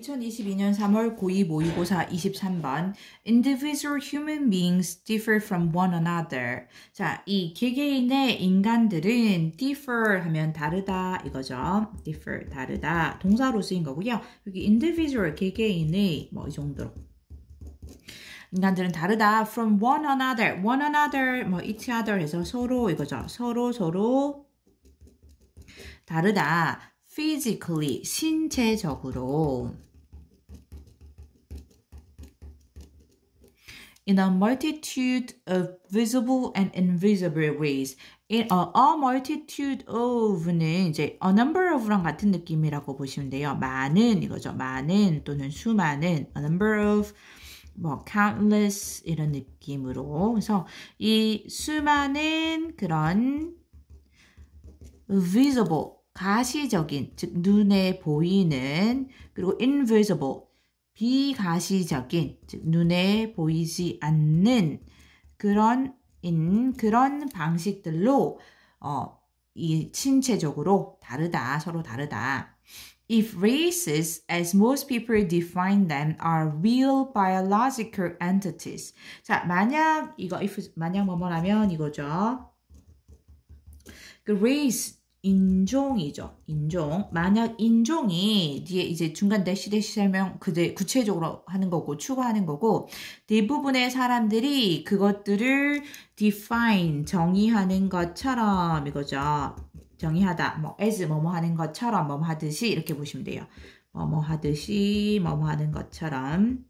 2022년 3월 고위 모의고사 23번 Individual human beings differ from one another 자, 이 개개인의 인간들은 differ 하면 다르다 이거죠. differ 다르다 동사로 쓰인 거고요. 여기 individual 개개인의 뭐 이 정도로 인간들은 다르다 from one another one another 뭐 each other 해서 서로 이거죠. 서로 서로 다르다 physically 신체적으로 in a multitude of visible and invisible ways. In a, a multitude of는 이제 a number of랑 같은 느낌이라고 보시면 돼요. 많은 이거죠. 많은 또는 수많은 a number of 뭐 countless 이런 느낌으로 그래서 이 수많은 그런 visible 가시적인, 즉 눈에 보이는 그리고 invisible, 비가시적인, 즉 눈에 보이지 않는 그런 인 그런 방식들로 어, 이 신체적으로 다르다, 서로 다르다. If races, as most people define them, are real biological entities. 자, 만약 이거 if 만약 뭐뭐라면 이거죠. 그 race 인종이죠. 인종. 만약 인종이 뒤에 이제 중간 대시 대시 설명 그대 구체적으로 하는 거고 추가하는 거고 대부분의 사람들이 그것들을 define 정의하는 것처럼 이거죠. 정의하다. 뭐 as 뭐뭐 하는 것처럼 뭐뭐 하듯이 이렇게 보시면 돼요. 뭐뭐 하듯이 뭐뭐 하는 것처럼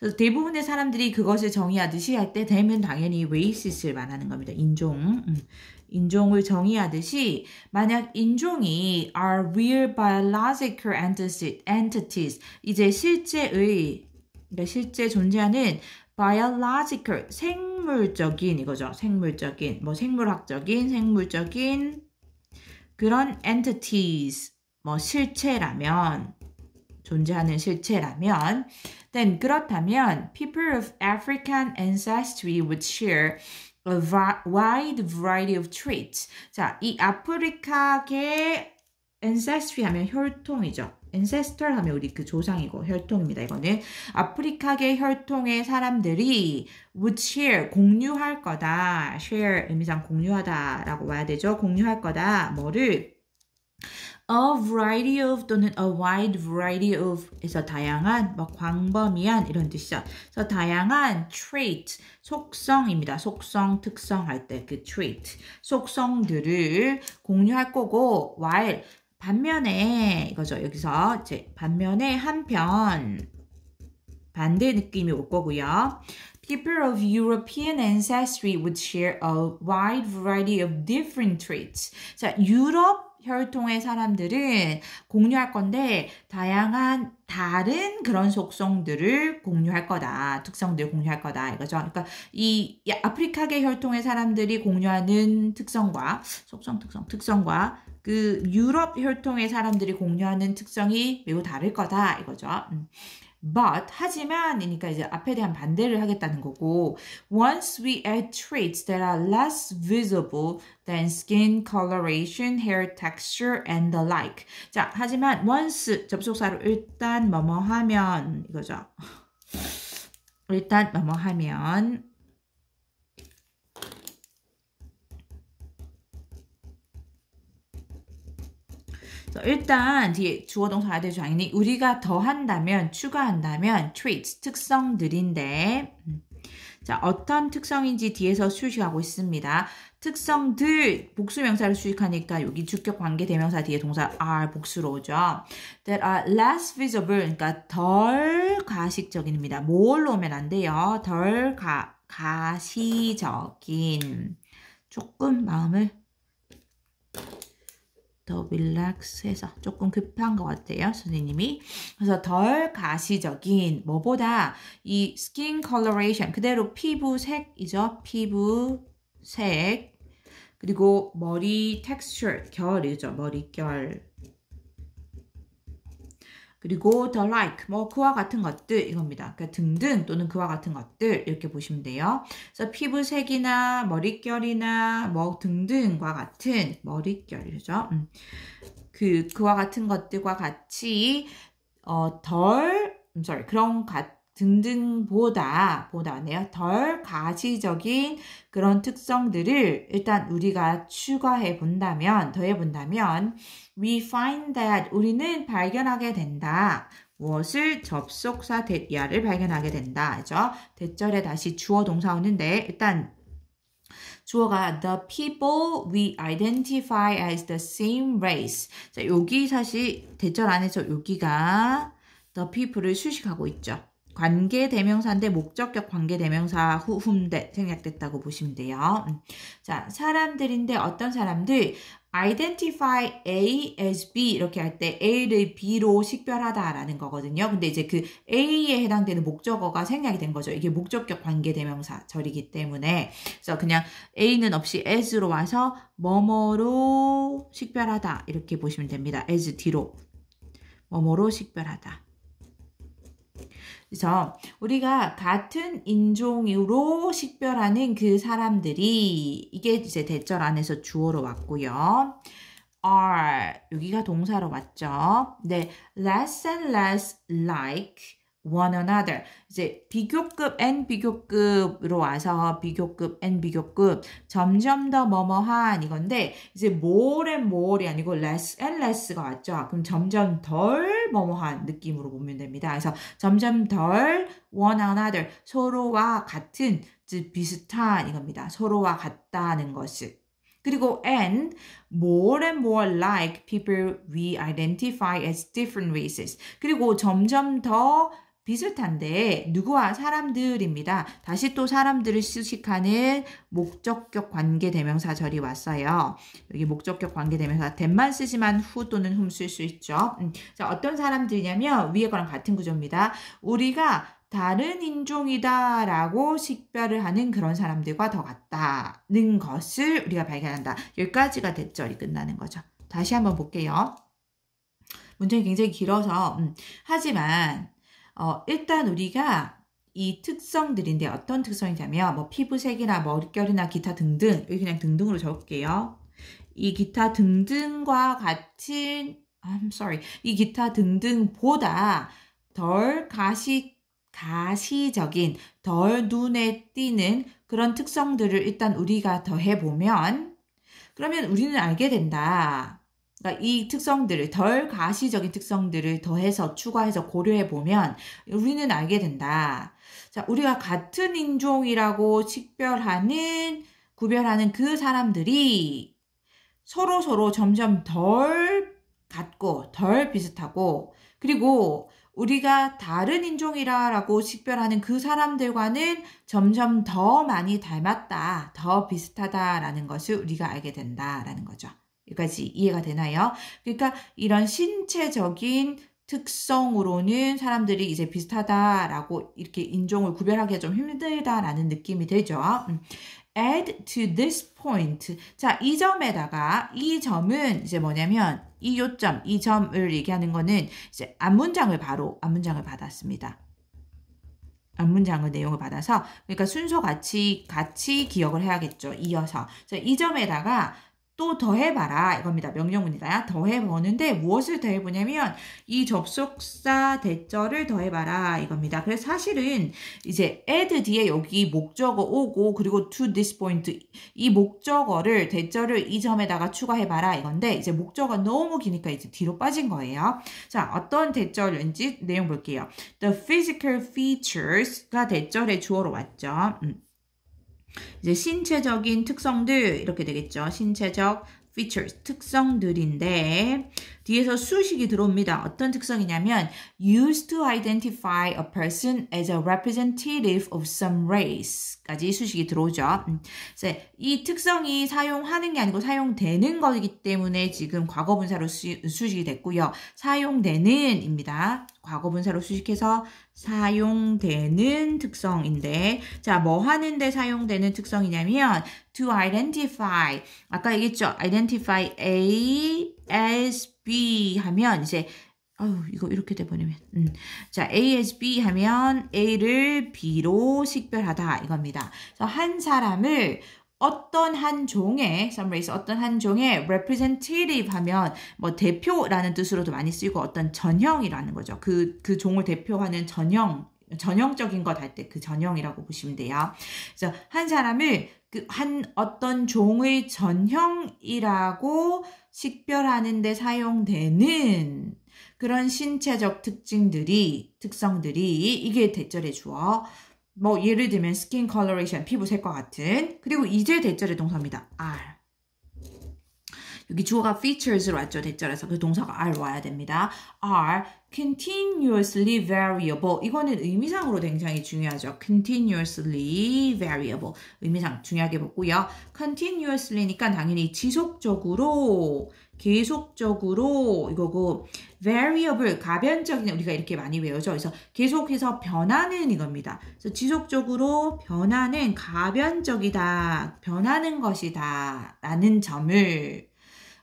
그래서 대부분의 사람들이 그것을 정의하듯이 할 때 되면 당연히 웨 i 시스를 말하는 겁니다. 인종. 음. 인종을 정의하듯이 만약 인종이 are real biological entities 이제 실제의 그러니까 실제 존재하는 biological 생물적인 이거죠. 생물적인 뭐 생물학적인 생물적인 그런 entities 뭐 실체라면 존재하는 실체라면 then 그렇다면 people of African ancestry would share a wide variety of traits. 자, 이 아프리카계 ancestry 하면 혈통이죠. ancestor 하면 우리 그 조상이고 혈통입니다. 이거는 아프리카계 혈통의 사람들이 would share 공유할 거다. share 의미상 공유하다라고 와야 되죠. 공유할 거다. 뭐를 a variety of 또는 a wide variety of에서 다양한 뭐 광범위한 이런 뜻이죠. 그래서 다양한 trait 속성입니다. 속성 특성 할 때 그 trait 속성들을 공유할 거고 while 반면에 이거죠. 여기서 이제 반면에 한편 반대 느낌이 올 거고요. People of European ancestry would share a wide variety of different traits. 자, 유럽 혈통의 사람들은 공유할 건데 다양한 다른 그런 속성들을 공유할 거다. 특성들을 공유할 거다. 이거죠. 그러니까 이 아프리카계 혈통의 사람들이 공유하는 특성과 속성 특성 특성과 그 유럽 혈통의 사람들이 공유하는 특성이 매우 다를 거다. 이거죠. 음. but 하지만 그러니까 이제 앞에 대한 반대를 하겠다는 거고 once we add traits that are less visible than skin coloration, hair texture and the like. 자, 하지만 once 접속사로 일단 뭐뭐 하면 이거죠. 일단 뭐뭐 하면 일단 뒤에 주어 동사 아대 주황이니 우리가 더 한다면 추가한다면 traits 특성들인데 음. 자 어떤 특성인지 뒤에서 수식하고 있습니다. 특성들 복수명사를 수식하니까 여기 주격 관계 대명사 뒤에 동사 are 복수로 오죠. That are less visible 그러니까 덜 가식적입니다. 뭘로 오면 안 돼요. 덜 가, 가시적인 조금 마음을 더 릴락스해서 조금 급한 것 같아요 선생님이 그래서 덜 가시적인 뭐보다 이 스킨 컬러레이션 그대로 피부색이죠 피부색 그리고 머리 텍스처 결이죠 머릿결 그리고 the like 뭐 그와 같은 것들 이겁니다. 그러니까 등등 또는 그와 같은 것들 이렇게 보시면 돼요. 그래서 피부색이나 머릿결이나 뭐 등등과 같은 머릿결이죠. 음. 그 그와 같은 것들과 같이 어, 덜 I'm sorry 그런 것 등등보다 보다네요. 덜 가시적인 그런 특성들을 일단 우리가 추가해 본다면 더해 본다면 we find that 우리는 발견하게 된다. 무엇을 접속사 대야를 발견하게 된다. 그죠? 대절에 다시 주어 동사 오는데 일단 주어가 the people we identify as the same race. 자, 여기 사실 대절 안에서 여기가 the people을 수식하고 있죠. 관계 대명사인데 목적격 관계 대명사 후훔대 생략됐다고 보시면 돼요. 음. 자, 사람들인데 어떤 사람들 identify A as B 이렇게 할 때 A를 B로 식별하다라는 거거든요. 근데 이제 그 A에 해당되는 목적어가 생략이 된 거죠. 이게 목적격 관계 대명사 절이기 때문에 그래서 그냥 A는 없이 as로 와서 뭐뭐로 식별하다 이렇게 보시면 됩니다. as D로 뭐뭐로 식별하다. 그래서 우리가 같은 인종으로 식별하는 그 사람들이 이게 이제 대절 안에서 주어로 왔고요. are 여기가 동사로 왔죠. 네, less and less like one another. 이제 비교급 and 비교급으로 와서 비교급 and 비교급 점점 더 뭐뭐한 이건데 이제 more and more이 아니고 less and less가 왔죠. 그럼 점점 덜 뭐뭐한 느낌으로 보면 됩니다. 그래서 점점 덜 one another 서로와 같은 즉 비슷한 이겁니다. 서로와 같다는 것을 그리고 and more and more like people we identify as different races. 그리고 점점 더 비슷한데 누구와 사람들입니다. 다시 또 사람들을 수식하는 목적격 관계 대명사절이 왔어요. 여기 목적격 관계 대명사 댄만 쓰지만 후 또는 훔쓸수 있죠. 음, 자, 어떤 사람들이냐면 위에 거랑 같은 구조입니다. 우리가 다른 인종이다 라고 식별을 하는 그런 사람들과 더 같다는 것을 우리가 발견한다. 여기까지가 대절이 끝나는 거죠. 다시 한번 볼게요. 문장이 굉장히 길어서 음. 하지만 어, 일단 우리가 이 특성들인데 어떤 특성이냐면 뭐 피부색이나 머릿결이나 기타 등등 여기 그냥 등등으로 적을게요. 이 기타 등등과 같은 I'm sorry 이 기타 등등보다 덜 가시 가시적인 덜 눈에 띄는 그런 특성들을 일단 우리가 더해 보면 그러면 우리는 알게 된다. 그러니까 이 특성들을 덜 가시적인 특성들을 더해서 추가해서 고려해 보면 우리는 알게 된다. 자, 우리가 같은 인종이라고 식별하는 구별하는 그 사람들이 서로 서로 점점 덜 같고 덜 비슷하고 그리고 우리가 다른 인종이라고 식별하는 그 사람들과는 점점 더 많이 닮았다, 더 비슷하다라는 것을 우리가 알게 된다라는 거죠. 여기까지 이해가 되나요? 그러니까 이런 신체적인 특성으로는 사람들이 이제 비슷하다라고 이렇게 인종을 구별하기가 좀 힘들다라는 느낌이 되죠. 음. add to this point. 자, 이 점에다가 이 점은 이제 뭐냐면 이 요점, 이 점을 얘기하는 거는 이제 앞문장을 바로 앞문장을 받았습니다. 앞문장의 내용을 받아서 그러니까 순서 같이 같이 기억을 해야겠죠. 이어서 자, 이 점에다가 또 더해봐라 이겁니다. 명령문이다. 더해보는데 무엇을 더해보냐면 이 접속사 대절을 더해봐라 이겁니다. 그래서 사실은 이제 add 뒤에 여기 목적어 오고 그리고 to this point 이 목적어를 대절을 이 점에다가 추가해봐라 이건데 이제 목적어 너무 기니까 이제 뒤로 빠진 거예요. 자 어떤 대절인지 내용 볼게요. The physical features가 대절의 주어로 왔죠. 음. 이제 신체적인 특성들 이렇게 되겠죠. 신체적 features 특성들인데 뒤에서 수식이 들어옵니다. 어떤 특성이냐면 used to identify a person as a representative of some race까지 수식이 들어오죠. 음. 이 특성이 사용하는 게 아니고 사용되는 것이기 때문에 지금 과거분사로 수식이 됐고요. 사용되는입니다. 과거분사로 수식해서 사용되는 특성인데 자, 뭐 하는데 사용되는 특성이냐면 to identify 아까 얘기했죠. identify a as B 하면 이제 아유 이거 이렇게 돼버리면 음. 자 AS B 하면 A를 B로 식별하다 이겁니다. 그래서 한 사람을 어떤 한 종의 summaries 어떤 한 종의 representative 하면 뭐 대표라는 뜻으로도 많이 쓰이고 어떤 전형이라는 거죠. 그그 그 종을 대표하는 전형 전형적인 것 할 때 그 전형이라고 보시면 돼요. 그래서 한 사람을 그 한 어떤 종의 전형이라고 식별하는 데 사용되는 그런 신체적 특징들이 특성들이 이게 대절의 주어 뭐 예를 들면 스킨 컬러레이션 피부색과 같은 그리고 이제 대절의 동사입니다. R 여기 주어가 features로 왔죠. 대절에서 그 동사가 R 와야 됩니다. R continuously variable. 이거는 의미상으로 굉장히 중요하죠. continuously variable. 의미상 중요하게 보고요. continuously니까 당연히 지속적으로 계속적으로 이거고 variable 가변적인 우리가 이렇게 많이 외우죠. 그래서 계속해서 변하는 이겁니다. 그래서 지속적으로 변하는 가변적이다. 변하는 것이다. 라는 점을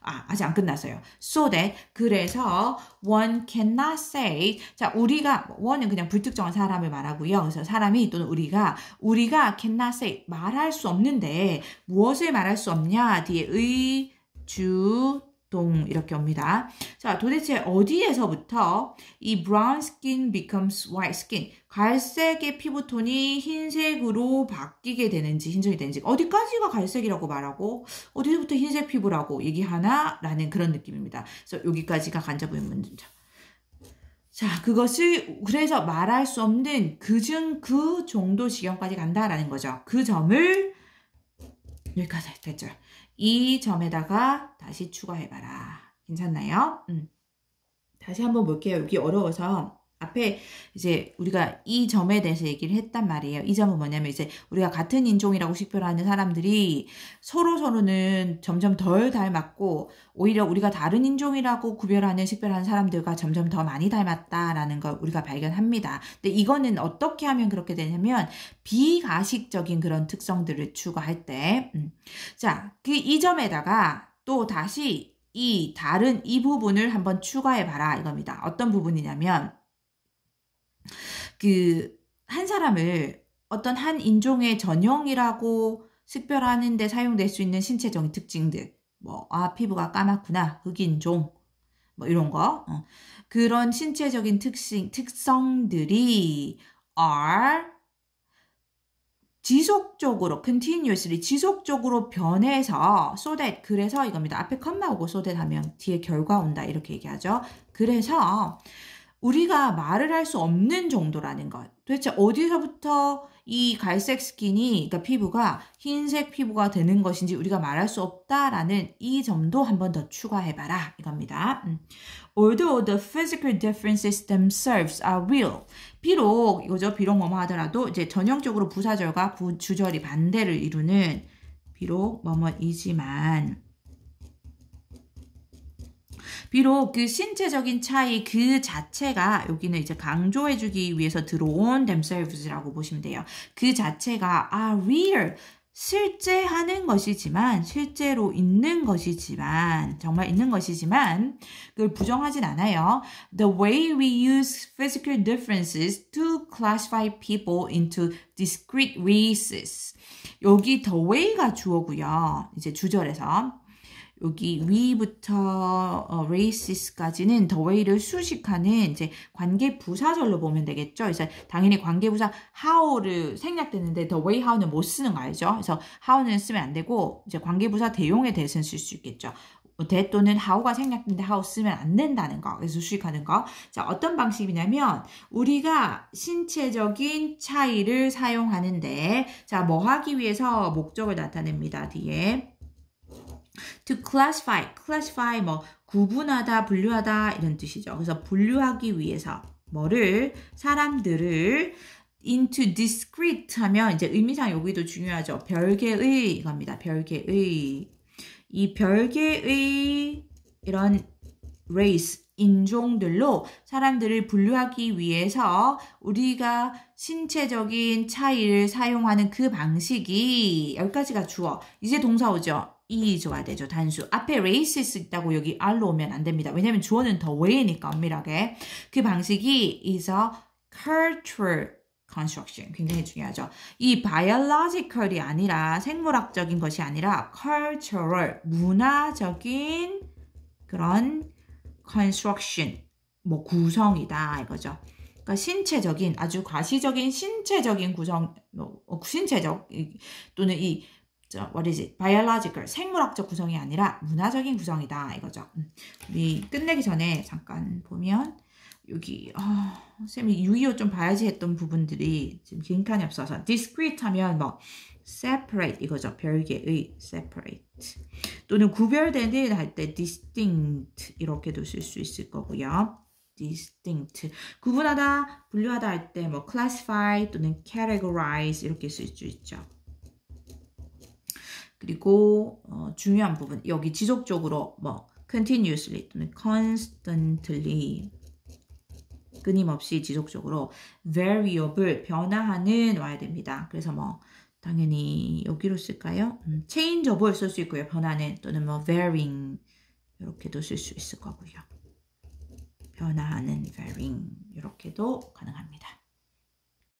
아, 아직 안 끝났어요. So that 그래서 one cannot say 자 우리가 one은 그냥 불특정한 사람을 말하고요. 그래서 사람이 또는 우리가 우리가 cannot say 말할 수 없는데 무엇을 말할 수 없냐 뒤에 의주 동 이렇게 옵니다. 자, 도대체 어디에서부터 이 brown skin becomes white skin 갈색의 피부톤이 흰색으로 바뀌게 되는지 흰색이 되는지 어디까지가 갈색이라고 말하고 어디서부터 흰색 피부라고 얘기하나라는 그런 느낌입니다. 그래서 여기까지가 간접의인 문제죠. 자, 그것을 그래서 말할 수 없는 그 중 그 정도 지경까지 간다라는 거죠. 그 점을 여기까지 됐죠. 이 점에다가 다시 추가해봐라. 괜찮나요? 음. 다시 한번 볼게요. 여기 어려워서 앞에 이제 우리가 이 점에 대해서 얘기를 했단 말이에요. 이 점은 뭐냐면 이제 우리가 같은 인종이라고 식별하는 사람들이 서로 서로는 점점 덜 닮았고 오히려 우리가 다른 인종이라고 구별하는 식별하는 사람들과 점점 더 많이 닮았다라는 걸 우리가 발견합니다. 근데 이거는 어떻게 하면 그렇게 되냐면 비가식적인 그런 특성들을 추가할 때, 음. 자, 그 이 점에다가 또 다시 이 다른 이 부분을 한번 추가해 봐라 이겁니다. 어떤 부분이냐면 그한 사람을 어떤 한 인종의 전형이라고 식별하는 데 사용될 수 있는 신체적인 특징들 뭐 아 피부가 까맣구나 흑인종 뭐 이런 거 어. 그런 신체적인 특징 특성들이 are 지속적으로 continuously 지속적으로 변해서 so that 그래서 이겁니다. 앞에 컴마 오고 so that 하면 뒤에 결과 온다 이렇게 얘기하죠. 그래서 우리가 말을 할 수 없는 정도라는 것. 도대체 어디서부터 이 갈색 스킨이, 그러니까 피부가 흰색 피부가 되는 것인지 우리가 말할 수 없다라는 이 점도 한번 더 추가해봐라. 이겁니다. 음. Although the physical differences themselves are real. 비록, 이거죠. 비록 뭐뭐 하더라도 이제 전형적으로 부사절과 부주절이 반대를 이루는 비록 뭐뭐이지만 비록 그 신체적인 차이 그 자체가 여기는 이제 강조해주기 위해서 들어온 themselves라고 보시면 돼요. 그 자체가 are 아, real. 실제 하는 것이지만 실제로 있는 것이지만 정말 있는 것이지만 그걸 부정하진 않아요. The way we use physical differences to classify people into discrete races. 여기 the way가 주어고요. 이제 주절에서 여기 위부터 어, races까지는 the way를 수식하는 이제 관계 부사절로 보면 되겠죠. 그래서 당연히 관계 부사 how를 생략되는데 the way how는 못 쓰는 거 알죠? 그래서 how는 쓰면 안 되고 이제 관계 부사 대용의 대신 쓸 수 있겠죠. 뭐 대 또는 how가 생략된데 how 쓰면 안 된다는 거. 그래서 수식하는 거. 자, 어떤 방식이냐면 우리가 신체적인 차이를 사용하는데 자, 뭐 하기 위해서 목적을 나타냅니다. 뒤에 to classify, classify 뭐 구분하다, 분류하다 이런 뜻이죠. 그래서 분류하기 위해서 뭐를 사람들을 into discrete 하면 이제 의미상 여기도 중요하죠. 별개의 이겁니다. 별개의 이 별개의 이런 race 인종들로 사람들을 분류하기 위해서 우리가 신체적인 차이를 사용하는 그 방식이 여기까지가 주어. 이제 동사 오죠. 이 줘야 되죠. 단수. 앞에 레이시스 있다고 여기 R로 오면 안 됩니다. 왜냐면 주어는 더 way니까 엄밀하게. 그 방식이 is a cultural construction. 굉장히 중요하죠. 이 biological이 아니라 생물학적인 것이 아니라 cultural, 문화적인 그런 construction 뭐 구성이다 이거죠. 그러니까 신체적인 아주 과시적인 신체적인 구성 뭐 어, 신체적 또는 이 what is it? biological 생물학적 구성이 아니라 문화적인 구성이다 이거죠. 음, 우리 끝내기 전에 잠깐 보면 여기 아, 쌤이 6.25 좀 봐야지 했던 부분들이 지금 빈칸이 없어서 discrete 하면 뭐 separate 이거죠. 별개의 separate 또는 구별되는 할 때 distinct 이렇게도 쓸 수 있을 거고요. distinct 구분하다, 분류하다 할 때 뭐 classify 또는 categorize 이렇게 쓸 수 있죠. 그리고 어, 중요한 부분 여기 지속적으로 뭐 continuously 또는 constantly 끊임없이 지속적으로 variable 변화하는 와야 됩니다. 그래서 뭐 당연히 여기로 쓸까요? 음, change of을 쓸수 있고요. 변화는 또는 뭐 varying 이렇게도 쓸 수 있을 거고요. 변화하는 varying 이렇게도 가능합니다.